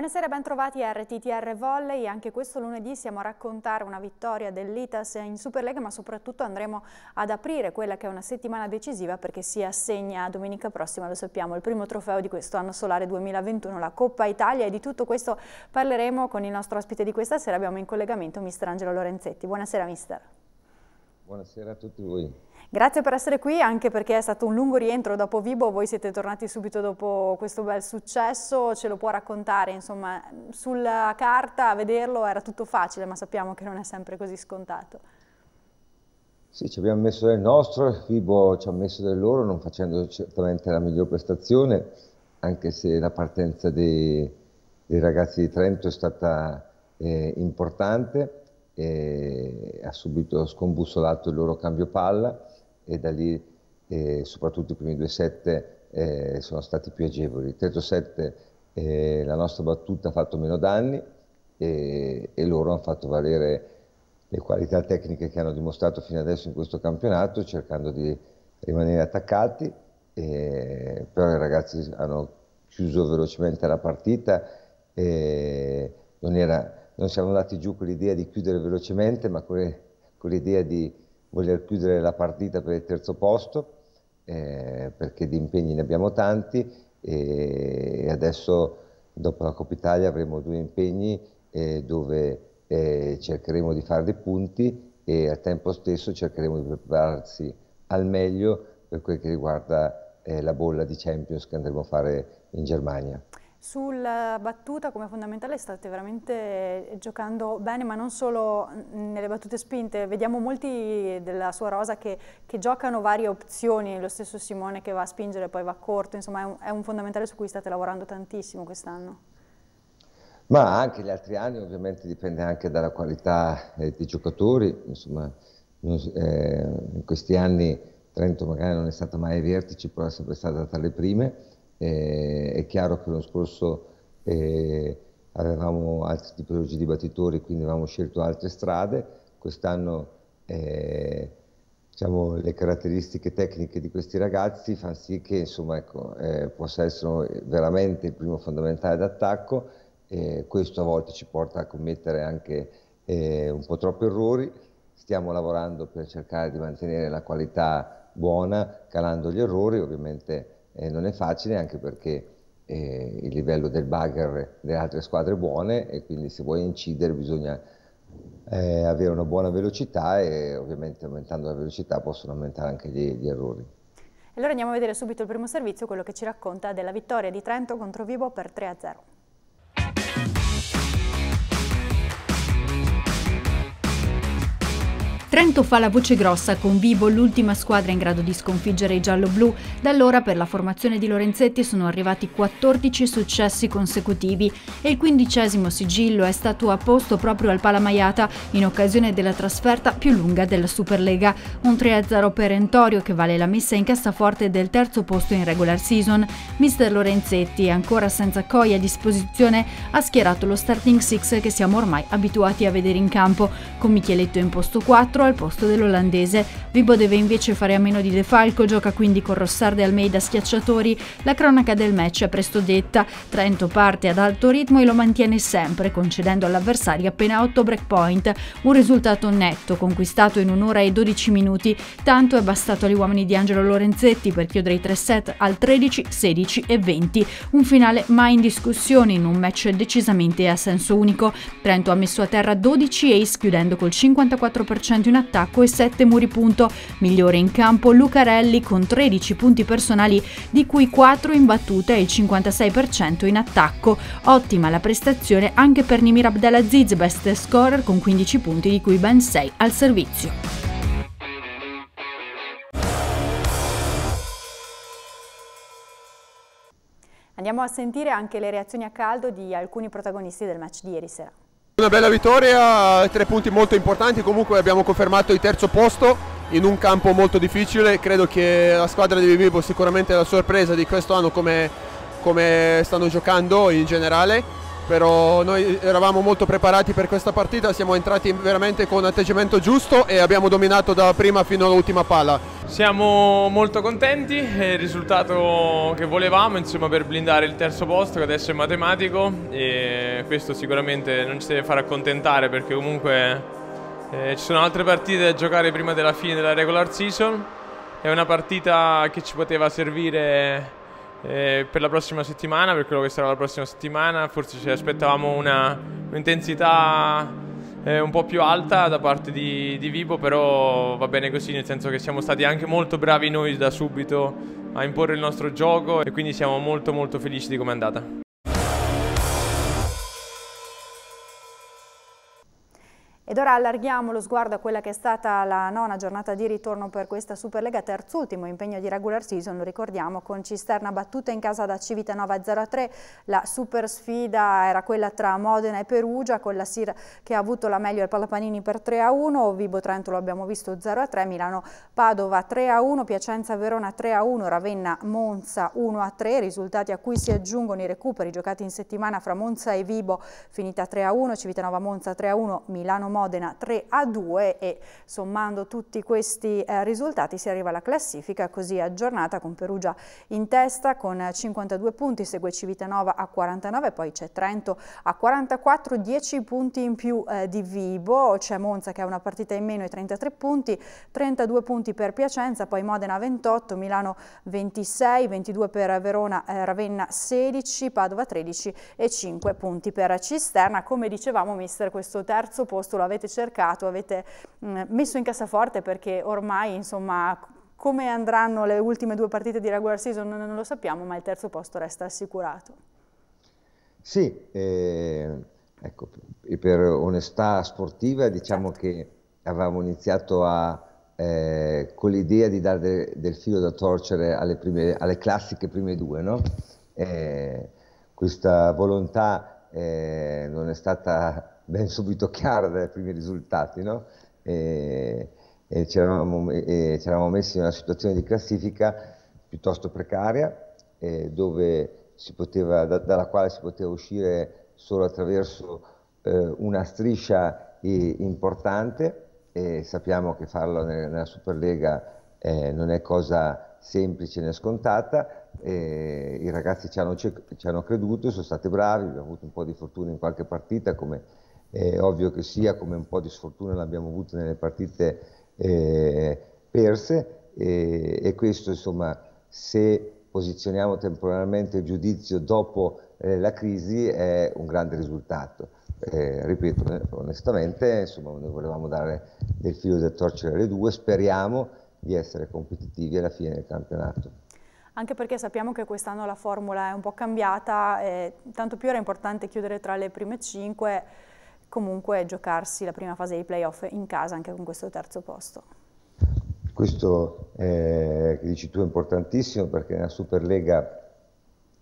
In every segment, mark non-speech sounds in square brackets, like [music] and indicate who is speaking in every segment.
Speaker 1: Buonasera, bentrovati a RTTR Volley. Anche questo lunedì siamo a raccontare una vittoria dell'Itas in Superlega, ma soprattutto andremo ad aprire quella che è una settimana decisiva perché si assegna domenica prossima, lo sappiamo, il primo trofeo di questo anno solare 2021, la Coppa Italia. E di tutto questo parleremo con il nostro ospite di questa sera. Abbiamo in collegamento mister Angelo Lorenzetti. Buonasera mister.
Speaker 2: Buonasera a tutti voi.
Speaker 1: Grazie per essere qui, anche perché è stato un lungo rientro dopo Vibo, voi siete tornati subito dopo questo bel successo, ce lo può raccontare, insomma, sulla carta a vederlo era tutto facile, ma sappiamo che non è sempre così scontato.
Speaker 2: Sì, ci abbiamo messo del nostro, Vibo ci ha messo del loro, non facendo certamente la miglior prestazione, anche se la partenza dei, dei ragazzi di Trento è stata eh, importante, eh, ha subito scombussolato il loro cambio palla, e da lì eh, soprattutto i primi due set eh, sono stati più agevoli. Il terzo set eh, la nostra battuta ha fatto meno danni e, e, loro hanno fatto valere le qualità tecniche che hanno dimostrato fino adesso in questo campionato cercando di rimanere attaccati, però i ragazzi hanno chiuso velocemente la partita, non, era, non, siamo andati giù con l'idea di chiudere velocemente ma con, con l'idea di voler chiudere la partita per il terzo posto, eh, perché di impegni ne abbiamo tanti e adesso dopo la Coppa Italia avremo due impegni eh, dove eh, cercheremo di fare dei punti e al tempo stesso cercheremo di prepararsi al meglio per quel che riguarda eh, la bolla di Champions che andremo a fare in Germania.
Speaker 1: Sulla battuta come fondamentale state veramente giocando bene, ma non solo nelle battute spinte, vediamo molti della sua rosa che, che giocano varie opzioni, lo stesso Simone che va a spingere e poi va corto, insomma è un, è un fondamentale su cui state lavorando tantissimo quest'anno.
Speaker 2: Ma anche gli altri anni ovviamente dipende anche dalla qualità eh, dei giocatori, insomma eh, in questi anni Trento magari non è stata mai ai vertici, però è sempre stata tra le prime eh, è chiaro che l'anno scorso eh, avevamo altri tipologie di battitori, quindi avevamo scelto altre strade, quest'anno eh, diciamo, le caratteristiche tecniche di questi ragazzi fanno sì che insomma, ecco, eh, possa essere veramente il primo fondamentale d'attacco, questo a volte ci porta a commettere anche eh, un po' troppi errori, stiamo lavorando per cercare di mantenere la qualità buona, calando gli errori, ovviamente eh, non è facile anche perché eh, il livello del bagger delle altre squadre è buono e quindi se vuoi incidere bisogna eh, avere una buona velocità e ovviamente aumentando la velocità possono aumentare anche gli, gli errori.
Speaker 1: Allora andiamo a vedere subito il primo servizio, quello che ci racconta della vittoria di Trento contro Vibo per 3-0. Trento fa la voce grossa con Vibo, l'ultima squadra in grado di sconfiggere i giallo Da allora per la formazione di Lorenzetti sono arrivati 14 successi consecutivi e il quindicesimo sigillo è stato a posto proprio al Palamaiata in occasione della trasferta più lunga della Superlega. Un 3-0 perentorio che vale la messa in cassaforte del terzo posto in regular season. Mister Lorenzetti, ancora senza coi a disposizione, ha schierato lo starting six che siamo ormai abituati a vedere in campo, con Micheletto in posto 4, al posto dell'olandese. Vibo deve invece fare a meno di De Falco, gioca quindi con Rossard e Almeida schiacciatori. La cronaca del match è presto detta. Trento parte ad alto ritmo e lo mantiene sempre, concedendo all'avversario appena 8 break point. Un risultato netto, conquistato in un'ora e 12 minuti. Tanto è bastato agli uomini di Angelo Lorenzetti per chiudere i tre set al 13, 16 e 20. Un finale mai in discussione in un match decisamente a senso unico. Trento ha messo a terra 12 ace chiudendo col 54% in attacco e 7 muri punto. Migliore in campo Lucarelli con 13 punti personali, di cui 4 in battuta e il 56% in attacco. Ottima la prestazione anche per Nimir Abdelaziz, best scorer con 15 punti, di cui ben 6 al servizio. Andiamo a sentire anche le reazioni a caldo di alcuni protagonisti del match di ieri sera.
Speaker 2: Una bella vittoria, tre punti molto importanti, comunque abbiamo confermato il terzo posto
Speaker 1: in un campo molto difficile, credo che la squadra di Vivo sicuramente è la sorpresa di questo anno come, come stanno giocando in generale però noi eravamo molto preparati per questa partita, siamo entrati veramente con atteggiamento giusto e abbiamo dominato da prima fino all'ultima palla.
Speaker 2: Siamo molto contenti, è il risultato che volevamo insomma, per blindare il terzo posto che adesso è matematico e questo sicuramente non ci deve far accontentare perché comunque eh, ci sono altre partite da giocare prima della fine della regular season, è una partita che ci poteva servire eh, per la prossima settimana, per quello che sarà la prossima settimana, forse ci aspettavamo una, un'intensità eh, un po' più alta da parte di, di Vibo, però va bene così, nel senso che siamo stati anche molto bravi noi da subito a imporre il nostro gioco e quindi siamo molto molto felici di come è andata.
Speaker 1: Ed ora allarghiamo lo sguardo a quella che è stata la nona giornata di ritorno per questa Superlega, terzultimo impegno di regular season, lo ricordiamo, con Cisterna battuta in casa da Civitanova 0-3. La super sfida era quella tra Modena e Perugia, con la Sir che ha avuto la meglio al Palapanini per 3-1, Vibo Trento lo abbiamo visto 0-3, Milano Padova 3-1, Piacenza Verona 3-1, Ravenna Monza 1-3, risultati a cui si aggiungono i recuperi giocati in settimana fra Monza e Vibo, finita 3-1, Civitanova Monza 3-1, Milano Monza Modena 3 a 2 e sommando tutti questi eh, risultati si arriva alla classifica così aggiornata con Perugia in testa con 52 punti, segue Civitanova a 49, poi c'è Trento a 44, 10 punti in più eh, di Vibo, c'è Monza che ha una partita in meno e 33 punti, 32 punti per Piacenza, poi Modena 28, Milano 26, 22 per Verona, eh, Ravenna 16, Padova 13 e 5 punti per Cisterna. Come dicevamo mister questo terzo posto lo avete cercato, avete mm, messo in cassaforte perché ormai insomma come andranno le ultime due partite di regular season non lo sappiamo, ma il terzo posto resta assicurato.
Speaker 2: Sì, eh, ecco, per onestà sportiva diciamo certo. che avevamo iniziato a, eh, con l'idea di dare de, del filo da torcere alle, prime, alle classiche prime due, no? eh, questa volontà eh, non è stata ben subito chiara dai primi risultati, no? E, e ci eravamo messi in una situazione di classifica piuttosto precaria, eh, dove si poteva, da, dalla quale si poteva uscire solo attraverso eh, una striscia eh, importante e sappiamo che farlo nel, nella Superlega eh, non è cosa semplice né scontata, i ragazzi ci hanno, ci hanno creduto, sono stati bravi, abbiamo avuto un po' di fortuna in qualche partita come è ovvio che sia, come un po' di sfortuna l'abbiamo avuto nelle partite eh, perse eh, e questo insomma se posizioniamo temporaneamente il giudizio dopo eh, la crisi è un grande risultato. Eh, ripeto, eh, onestamente, insomma, noi volevamo dare del filo da torcere alle due, speriamo di essere competitivi alla fine del campionato
Speaker 1: anche perché sappiamo che quest'anno la formula è un po' cambiata, tanto più era importante chiudere tra le prime cinque, comunque giocarsi la prima fase dei playoff in casa anche con questo terzo posto.
Speaker 2: Questo eh, che dici tu è importantissimo perché nella Superlega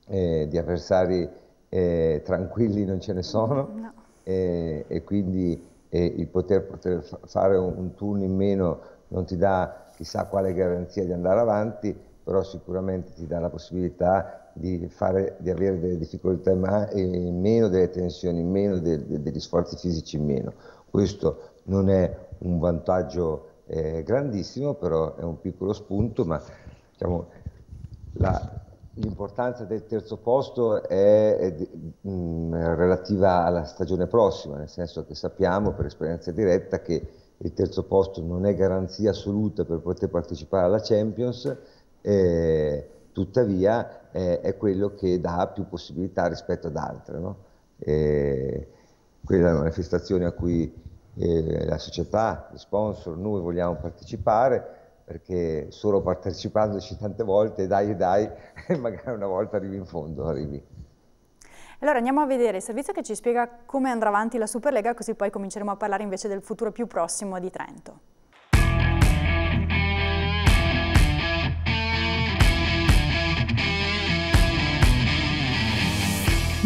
Speaker 2: eh, di avversari eh, tranquilli non ce ne sono no. Eh, e quindi eh, il poter, poter fare un, un turno in meno non ti dà chissà quale garanzia di andare avanti, però sicuramente ti dà la possibilità di, fare, di avere delle difficoltà in meno, delle tensioni in meno, de, de, degli sforzi fisici in meno. Questo non è un vantaggio eh, grandissimo, però è un piccolo spunto, ma diciamo, la, l'importanza del terzo posto è, è, è mh, mm, relativa alla stagione prossima, nel senso che sappiamo per esperienza diretta che il terzo posto non è garanzia assoluta per poter partecipare alla Champions. Eh, tuttavia eh, è quello che dà più possibilità rispetto ad altre. No? Eh, quella è una manifestazione a cui eh, la società, gli sponsor, noi vogliamo partecipare perché solo partecipandoci tante volte, dai e dai, [laughs] magari una volta arrivi in fondo, arrivi.
Speaker 1: Allora andiamo a vedere il servizio che ci spiega come andrà avanti la Superlega, così poi cominceremo a parlare invece del futuro più prossimo di Trento.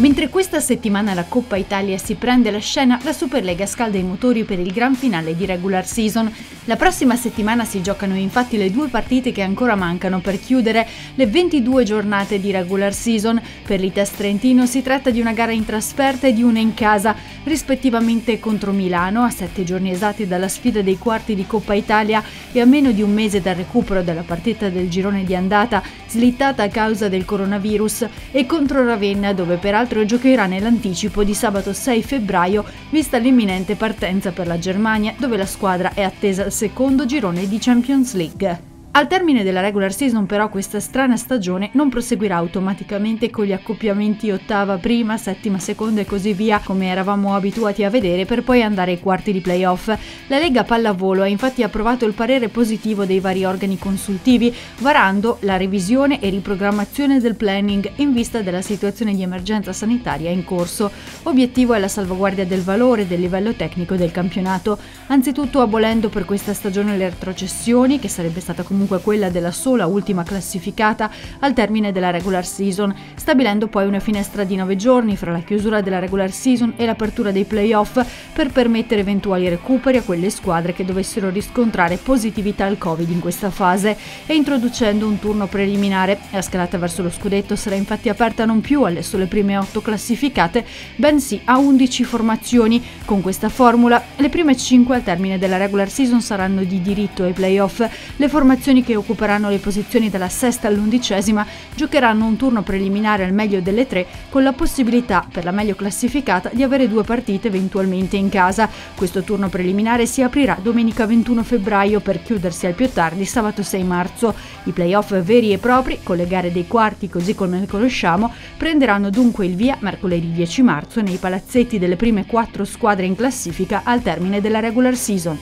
Speaker 1: Mentre questa settimana la Coppa Italia si prende la scena, la Superlega scalda i motori per il gran finale di regular season. La prossima settimana si giocano infatti le due partite che ancora mancano per chiudere le 22 giornate di regular season. Per l'Itas Trentino si tratta di una gara in trasferta e di una in casa, rispettivamente contro Milano, a 7 giorni esatti dalla sfida dei quarti di Coppa Italia e a meno di un mese dal recupero della partita del girone di andata, slittata a causa del coronavirus, e contro Ravenna dove peraltro 4 giocherà nell'anticipo di sabato 6 febbraio, vista l'imminente partenza per la Germania, dove la squadra è attesa al secondo girone di Champions League. Al termine della regular season però questa strana stagione non proseguirà automaticamente con gli accoppiamenti ottava prima, settima seconda e così via come eravamo abituati a vedere per poi andare ai quarti di playoff. La Lega Pallavolo ha infatti approvato il parere positivo dei vari organi consultivi varando la revisione e riprogrammazione del planning in vista della situazione di emergenza sanitaria in corso. Obiettivo è la salvaguardia del valore e del livello tecnico del campionato, anzitutto abolendo per questa stagione le retrocessioni che sarebbe stata comunque comunque quella della sola ultima classificata al termine della regular season, stabilendo poi una finestra di 9 giorni fra la chiusura della regular season e l'apertura dei playoff per permettere eventuali recuperi a quelle squadre che dovessero riscontrare positività al Covid in questa fase e introducendo un turno preliminare. La scalata verso lo scudetto sarà infatti aperta non più alle sole prime 8 classificate, bensì a 11 formazioni. Con questa formula le prime 5 al termine della regular season saranno di diritto ai playoff. Le formazioni formazioni che occuperanno le posizioni dalla sesta all'undicesima giocheranno un turno preliminare al meglio delle tre con la possibilità, per la meglio classificata, di avere due partite eventualmente in casa. Questo turno preliminare si aprirà domenica 21 febbraio per chiudersi al più tardi sabato 6 marzo. I playoff veri e propri, con le gare dei quarti così come le conosciamo, prenderanno dunque il via mercoledì 10 marzo nei palazzetti delle prime quattro squadre in classifica al termine della regular season.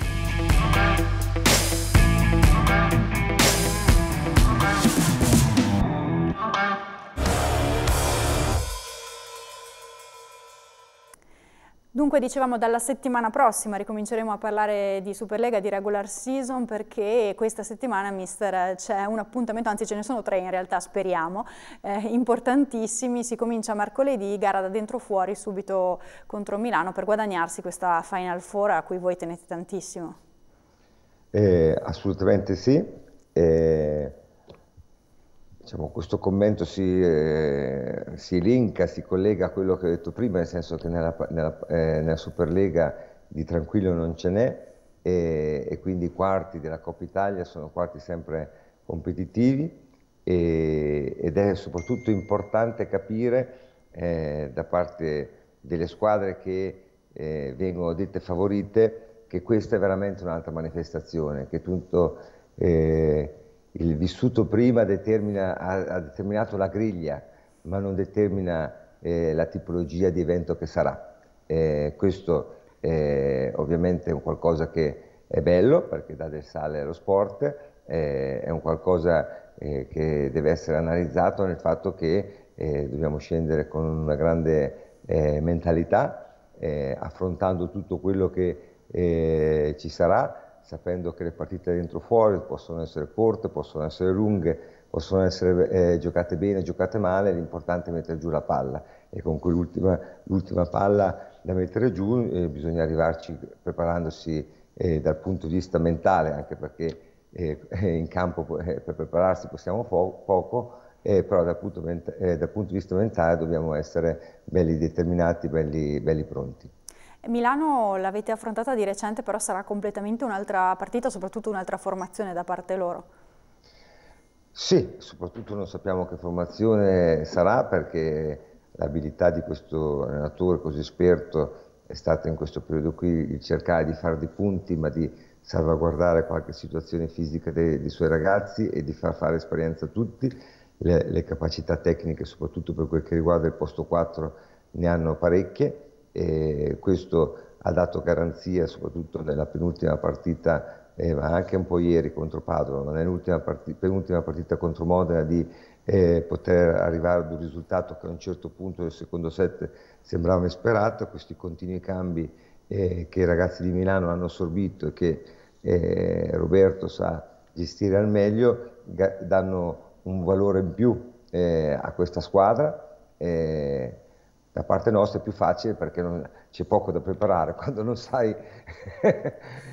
Speaker 1: Dunque dicevamo dalla settimana prossima ricominceremo a parlare di Superlega, di regular season perché questa settimana mister c'è un appuntamento, anzi ce ne sono tre in realtà speriamo, eh, importantissimi, si comincia mercoledì, gara da dentro fuori subito contro Milano per guadagnarsi questa Final Four a cui voi tenete tantissimo.
Speaker 2: Eh, assolutamente sì, eh, Diciamo, questo commento si, eh, si, linka, si collega a quello che ho detto prima, nel senso che nella, nella, eh, nella Superlega di tranquillo non ce n'è e, e, quindi i quarti della Coppa Italia sono quarti sempre competitivi e, ed è soprattutto importante capire eh, da parte delle squadre che eh, vengono dette favorite che questa è veramente un'altra manifestazione, che tutto eh, il vissuto prima determina, ha, ha, determinato la griglia, ma non determina eh, la tipologia di evento che sarà. Eh, questo eh, ovviamente è un qualcosa che è bello perché dà del sale allo sport, eh, è un qualcosa eh, che deve essere analizzato nel fatto che eh, dobbiamo scendere con una grande mentalità, affrontando tutto quello che ci sarà sapendo che le partite dentro fuori possono essere corte, possono essere lunghe, possono essere eh, giocate bene, giocate male, l'importante è mettere giù la palla e con quell'ultima palla da mettere giù eh, bisogna arrivarci preparandosi eh, dal punto di vista mentale, anche perché eh, in campo eh, per prepararsi possiamo poco, eh, però dal punto, eh, dal punto, di vista mentale dobbiamo essere belli determinati, belli, belli pronti.
Speaker 1: Milano l'avete affrontata di recente, però sarà completamente un'altra partita, soprattutto un'altra formazione da parte loro.
Speaker 2: Sì, soprattutto non sappiamo che formazione sarà perché l'abilità di questo allenatore così esperto è stata in questo periodo qui il cercare di fare dei punti ma di salvaguardare qualche situazione fisica dei, dei suoi ragazzi e di far fare esperienza a tutti. Le, le capacità tecniche, soprattutto per quel che riguarda il posto 4, ne hanno parecchie e questo ha dato garanzia soprattutto nella penultima partita, eh, ma anche un po' ieri contro Padova, ma nell'ultima partita, penultima partita contro Modena di eh, poter arrivare ad un risultato che a un certo punto del secondo set sembrava insperato, questi continui cambi eh, che i ragazzi di Milano hanno assorbito e che eh, Roberto sa gestire al meglio, danno un valore in più eh, a questa squadra. Eh, da parte nostra è più facile perché non, c'è poco da preparare, [laughs] quando non sai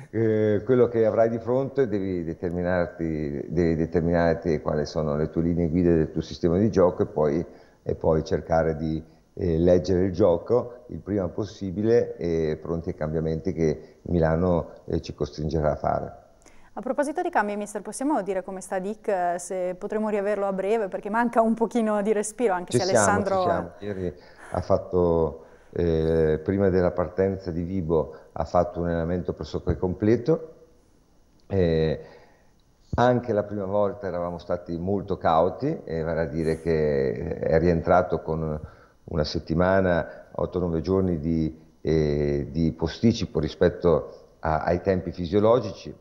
Speaker 2: eh, quello che avrai di fronte devi determinarti, devi determinarti, quali sono le tue linee guida del tuo sistema di gioco e poi, e poi cercare di eh, leggere il gioco il prima possibile e pronti ai cambiamenti che Milano eh, ci costringerà a fare.
Speaker 1: A proposito di cambi, mister, possiamo dire come sta Dick, eh, se potremo riaverlo a breve, perché manca un pochino di respiro, anche ci se siamo, Alessandro... Ci siamo.
Speaker 2: Ieri ha fatto eh, prima della partenza di Vibo ha fatto un allenamento pressoché completo. Eh, anche la prima volta eravamo stati molto cauti, eh, vale a dire che è rientrato con una settimana, 8-9 giorni di, eh, di, posticipo rispetto a, ai tempi fisiologici.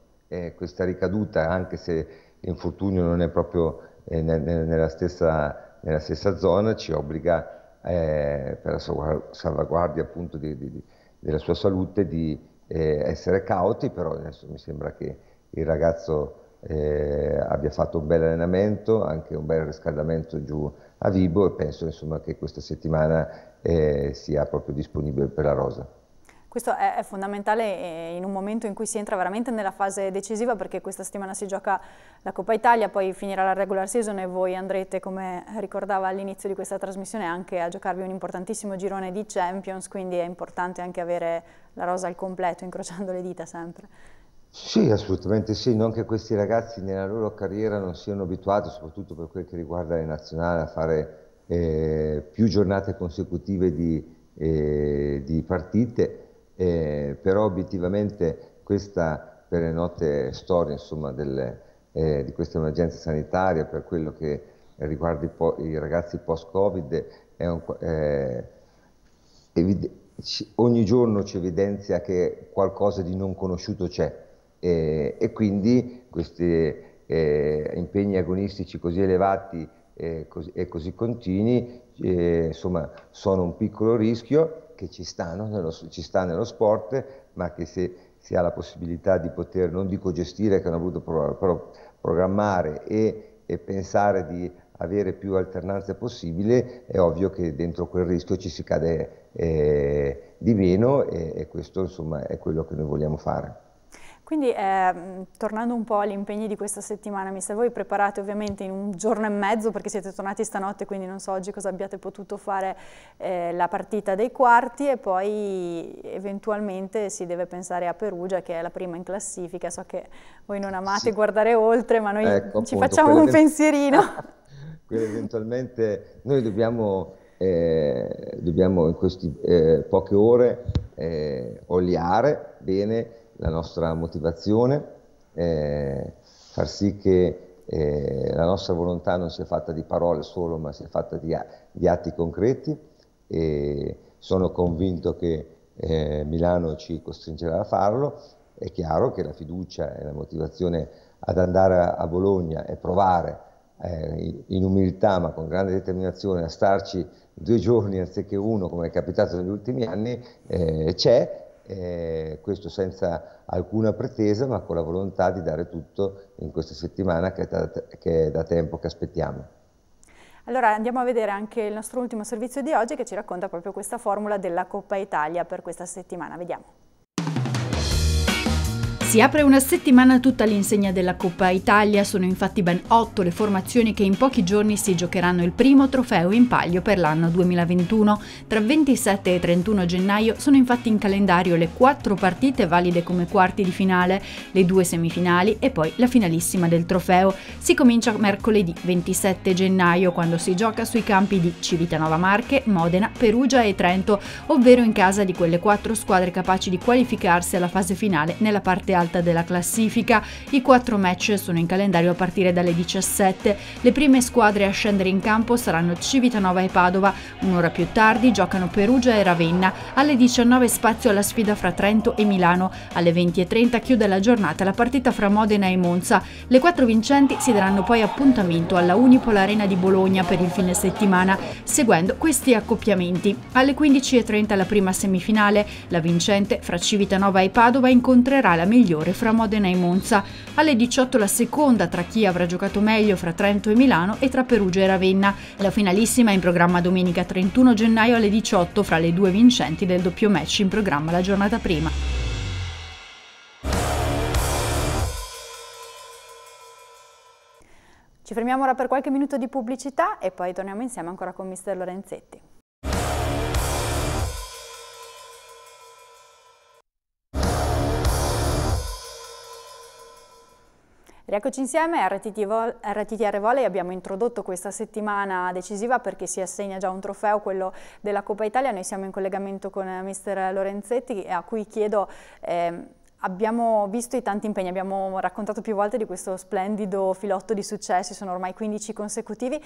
Speaker 2: questa ricaduta, anche se l'infortunio non è proprio eh, nella stessa, nella, stessa, zona, ci obbliga a eh, per la salvaguardia appunto di, di, della sua salute, di eh, essere cauti, però adesso mi sembra che il ragazzo eh, abbia fatto un bel allenamento, anche un bel riscaldamento giù a Vibo e penso insomma, che questa settimana eh, sia proprio disponibile per la Rosa.
Speaker 1: Questo è, fondamentale eh, in un momento in cui si entra veramente nella fase decisiva perché questa settimana si gioca la Coppa Italia, poi finirà la regular season e voi andrete, come ricordava all'inizio di questa trasmissione, anche a giocarvi un importantissimo girone di Champions, quindi è importante anche avere la rosa al completo, incrociando le dita sempre.
Speaker 2: Sì, assolutamente sì, non che questi ragazzi nella loro carriera non siano abituati, soprattutto per quel che riguarda le nazionali, a fare eh, più giornate consecutive di, eh, di partite eh, però obiettivamente questa per le note storie insomma, del, eh, di questa emergenza sanitaria, per quello che riguarda i, po i ragazzi post-Covid, eh, ogni giorno ci evidenzia che qualcosa di non conosciuto c'è eh, e quindi questi eh, impegni agonistici così elevati e eh, così, e così continui insomma, sono un piccolo rischio che ci sta, no? nello, ci sta nello sport, ma che se si ha la possibilità di poter, non dico gestire, che hanno voluto però programmare e, e, pensare di avere più alternanze possibile, è ovvio che dentro quel rischio ci si cade eh, di meno e, e questo insomma è quello che noi vogliamo fare.
Speaker 1: Quindi eh, tornando un po' agli impegni di questa settimana, mister, voi preparate ovviamente in un giorno e mezzo perché siete tornati stanotte, quindi non so oggi cosa abbiate potuto fare eh, la partita dei quarti e poi eventualmente si deve pensare a Perugia che è la prima in classifica, so che voi non amate sì. guardare oltre ma noi ecco, ci appunto, facciamo un pensierino.
Speaker 2: [laughs] eventualmente noi dobbiamo, eh, dobbiamo in queste eh, poche ore eh, oliare bene la nostra motivazione, eh, far sì che eh, la nostra volontà non sia fatta di parole solo, ma sia fatta di, di atti concreti e sono convinto che eh, Milano ci costringerà a farlo. È chiaro che la fiducia e la motivazione ad andare a, Bologna e provare eh, in umiltà ma con grande determinazione a starci due giorni anziché uno come è capitato negli ultimi anni eh, c'è eh, questo senza alcuna pretesa ma con la volontà di dare tutto in questa settimana che è da, che è da tempo che aspettiamo.
Speaker 1: Allora andiamo a vedere anche il nostro ultimo servizio di oggi che ci racconta proprio questa formula della Coppa Italia per questa settimana, vediamo. Si apre una settimana tutta all'insegna della Coppa Italia, sono infatti ben otto le formazioni che in pochi giorni si giocheranno il primo trofeo in palio per l'anno 2021. Tra 27 e 31 gennaio sono infatti in calendario le quattro partite valide come quarti di finale, le due semifinali e poi la finalissima del trofeo. Si comincia mercoledì 27 gennaio quando si gioca sui campi di Civitanova Marche, Modena, Perugia e Trento, ovvero in casa di quelle quattro squadre capaci di qualificarsi alla fase finale nella parte alta della classifica. I quattro match sono in calendario a partire dalle 17. Le prime squadre a scendere in campo saranno Civitanova e Padova. Un'ora più tardi giocano Perugia e Ravenna. Alle 19 spazio alla sfida fra Trento e Milano. Alle 20.30 chiude la giornata la partita fra Modena e Monza. Le quattro vincenti si daranno poi appuntamento alla Unipol Arena di Bologna per il fine settimana, seguendo questi accoppiamenti. Alle 15.30 la prima semifinale. La vincente fra Civitanova e Padova incontrerà la migliore migliore fra Modena e Monza, alle 18 la seconda tra chi avrà giocato meglio fra Trento e Milano e tra Perugia e Ravenna. La finalissima in programma domenica 31 gennaio alle 18 fra le due vincenti del doppio match in programma la giornata prima. Ci fermiamo ora per qualche minuto di pubblicità e poi torniamo insieme ancora con Mr. Lorenzetti. Rieccoci insieme a RTTR Volley abbiamo introdotto questa settimana decisiva perché si assegna già un trofeo, quello della Coppa Italia, noi siamo in collegamento con mister Lorenzetti a cui chiedo eh, Abbiamo visto i tanti impegni, abbiamo raccontato più volte di questo splendido filotto di successi, sono ormai 15 consecutivi,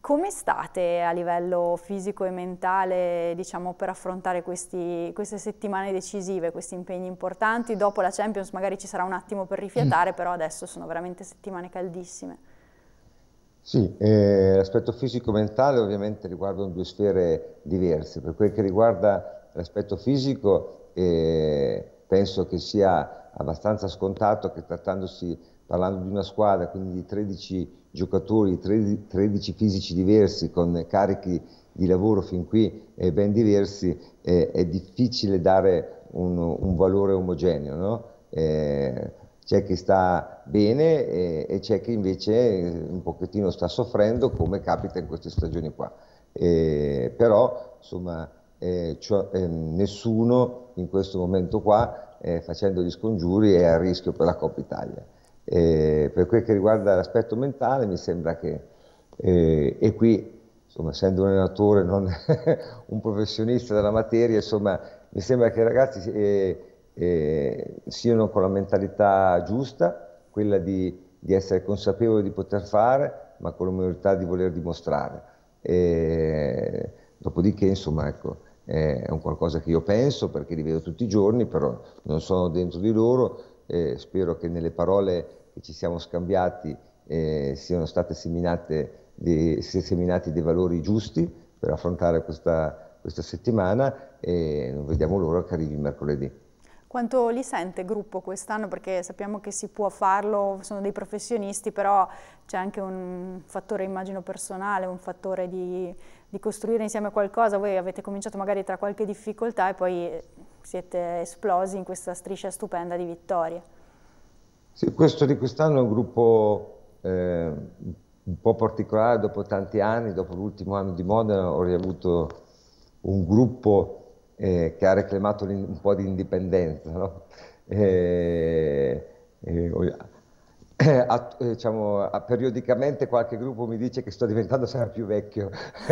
Speaker 1: come state a livello fisico e mentale diciamo, per affrontare questi, queste settimane decisive, questi impegni importanti? Dopo la Champions magari ci sarà un attimo per rifiatare, mm. però adesso sono veramente settimane caldissime.
Speaker 2: Sì, eh, l'aspetto fisico-mentale e ovviamente riguardano due sfere diverse. Per quel che riguarda l'aspetto fisico, eh, penso che sia abbastanza scontato che trattandosi, parlando di una squadra, quindi di 13 giocatori 13, fisici diversi con carichi di lavoro fin qui eh, ben diversi, eh, è difficile dare un, un valore omogeneo. No? Eh, c'è chi sta bene e, eh, e c'è chi invece eh, un pochettino sta soffrendo come capita in queste stagioni qua. Eh, però insomma cioè, nessuno in questo momento qua facendo gli scongiuri è a rischio per la Coppa Italia. Eh, per quel che riguarda l'aspetto mentale mi sembra che, eh, e qui insomma, essendo un allenatore, non [laughs] un professionista della materia, insomma, mi sembra che i ragazzi eh, eh, siano con la mentalità giusta, quella di, di, essere consapevoli di poter fare, ma con l'umiltà di voler dimostrare. E, dopodiché, insomma, ecco, è un qualcosa che io penso perché li vedo tutti i giorni, però non sono dentro di loro, eh, spero che nelle parole che ci siamo scambiati eh, siano stati de, seminati dei valori giusti per affrontare questa, questa settimana e non vediamo l'ora che arrivi mercoledì.
Speaker 1: Quanto li sente gruppo quest'anno? Perché sappiamo che si può farlo, sono dei professionisti, però c'è anche un fattore immagino personale, un fattore di, di, costruire insieme qualcosa. Voi avete cominciato magari tra qualche difficoltà e poi siete esplosi in questa striscia stupenda di vittorie.
Speaker 2: Sì, questo di quest'anno è un gruppo eh, un po' particolare, dopo tanti anni, dopo l'ultimo anno di Modena ho riavuto un gruppo eh, che ha reclamato un po' di indipendenza. No? E, e, a, diciamo, a, periodicamente qualche gruppo mi dice che sto diventando sempre più vecchio. [laughs]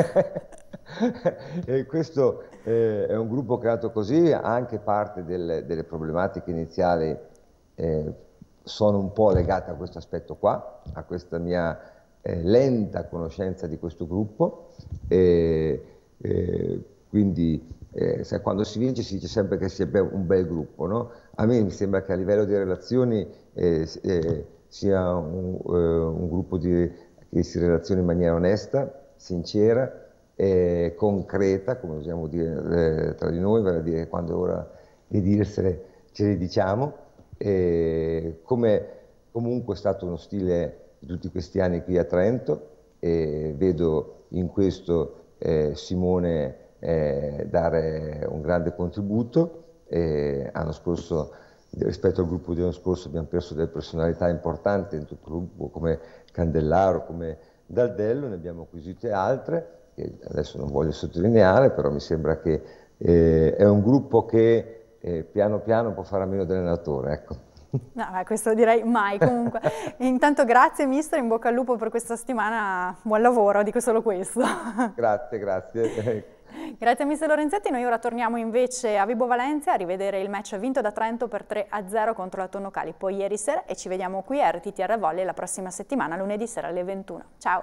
Speaker 2: e questo eh, è un gruppo creato così, anche parte del, delle problematiche iniziali eh, sono un po' legata a questo aspetto qua, a questa mia eh, lenta conoscenza di questo gruppo. E, e quindi eh, quando si vince si dice sempre che si è un bel gruppo, no? A me mi sembra che a livello di relazioni eh, eh sia un, eh, un gruppo di, che si relazioni in maniera onesta, sincera, concreta, come usiamo dire eh, tra di noi, vale a dire quando è ora di dirsene ce le diciamo. E come comunque è stato uno stile di tutti questi anni qui a Trento e vedo in questo eh, Simone eh, dare un grande contributo. E l'anno scorso rispetto al gruppo di l'anno scorso abbiamo perso delle personalità importanti dentro il gruppo come Candellaro, come Daldello, ne abbiamo acquisite altre che adesso non voglio sottolineare, però mi sembra che eh, è un gruppo che eh, piano piano può fare a meno dell'allenatore, ecco.
Speaker 1: No, beh, questo direi mai comunque. [laughs] Intanto grazie mister, in bocca al lupo per questa settimana, buon lavoro, dico solo questo. [laughs]
Speaker 2: grazie, grazie. [laughs]
Speaker 1: Grazie a mister Lorenzetti, noi ora torniamo invece a Vibo Valencia a rivedere il match vinto da Trento per 3-0 contro la Tonnocali poi ieri sera e ci vediamo qui a RTTR Volley la prossima settimana lunedì sera alle 21. Ciao!